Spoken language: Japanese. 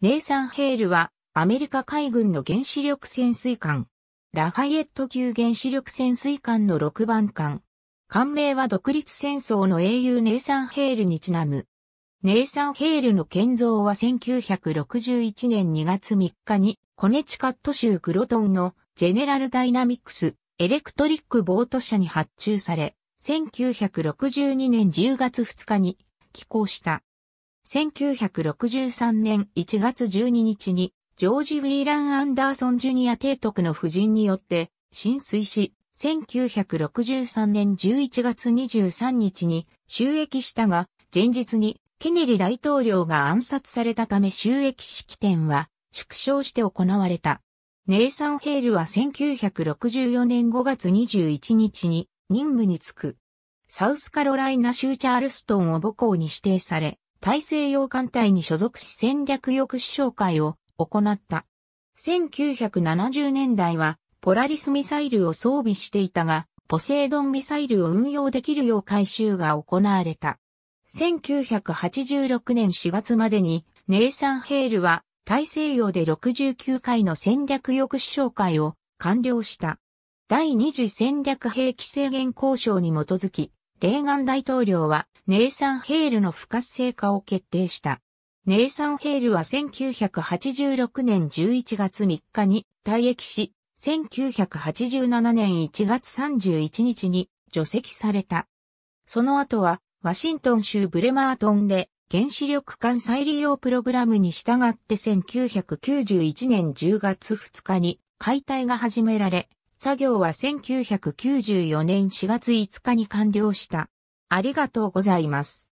ネイサン・ヘールは、アメリカ海軍の原子力潜水艦。ラファイエット級原子力潜水艦の6番艦。艦名は独立戦争の英雄ネイサン・ヘールにちなむ。ネイサン・ヘールの建造は1961年2月3日に、コネチカット州クロトンのジェネラルダイナミクス、エレクトリックボート社に発注され、1962年10月2日に寄港した。1963年1月12日に、ジョージ・ウィーラン・アンダーソン・ジュニア提督の夫人によって、浸水し、1963年11月23日に収益したが、前日にケネリ大統領が暗殺されたため収益式典は縮小して行われた。ネイサン・ヘールは1964年5月21日に任務に就く。サウスカロライナ州チャールストンを母校に指定され、大西洋艦隊に所属し戦略抑止紹介を行った。1970年代はポラリスミサイルを装備していたが、ポセイドンミサイルを運用できるよう改修が行われた。1986年4月までに、ネイサン・ヘールは大西洋で69回の戦略抑止紹介を完了した。第二次戦略兵器制限交渉に基づき、レーガン大統領はネイサン・ヘールの不活性化を決定した。ネイサン・ヘールは1986年11月3日に退役し、1987年1月31日に除籍された。その後は、ワシントン州ブレマートンで原子力艦再利用プログラムに従って1991年10月2日に解体が始められ、作業は1994年4月5日に完了した。ありがとうございます。